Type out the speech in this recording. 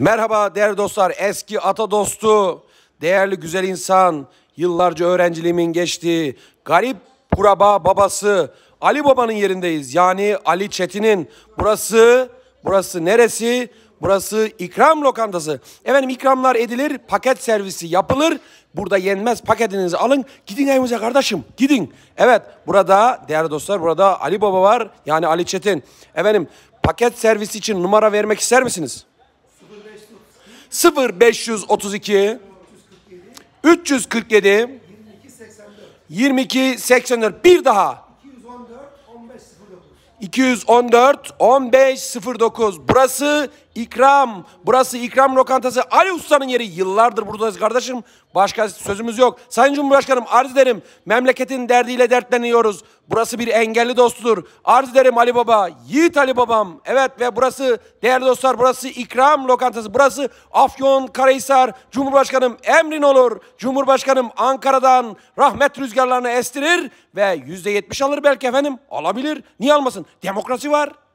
Merhaba değerli dostlar, eski ata dostu, değerli güzel insan, yıllarca öğrenciliğimin geçtiği garip kuraba babası Ali Baba'nın yerindeyiz. Yani Ali Çetin'in burası, burası neresi? Burası ikram lokantası. Efendim ikramlar edilir, paket servisi yapılır. Burada yenmez paketinizi alın. Gidin evimize kardeşim, gidin. Evet, burada değerli dostlar, burada Ali Baba var. Yani Ali Çetin. Efendim paket servisi için numara vermek ister misiniz? 0532 347 22 84 bir daha 214 1509 burası ikram burası ikram lokantası Ali Usta'nın yeri yıllardır buradayız kardeşim başka sözümüz yok Sayın Cumhurbaşkanım arz ederim memleketin derdiyle dertleniyoruz Burası bir engelli dostudur. Arz ederim Ali Baba, Yiğit Ali Babam. Evet ve burası değerli dostlar burası ikram lokantası. Burası Afyon Karahisar. Cumhurbaşkanım emrin olur. Cumhurbaşkanım Ankara'dan rahmet rüzgarlarını estirir ve yüzde yetmiş alır belki efendim. Alabilir. Niye almasın? Demokrasi var.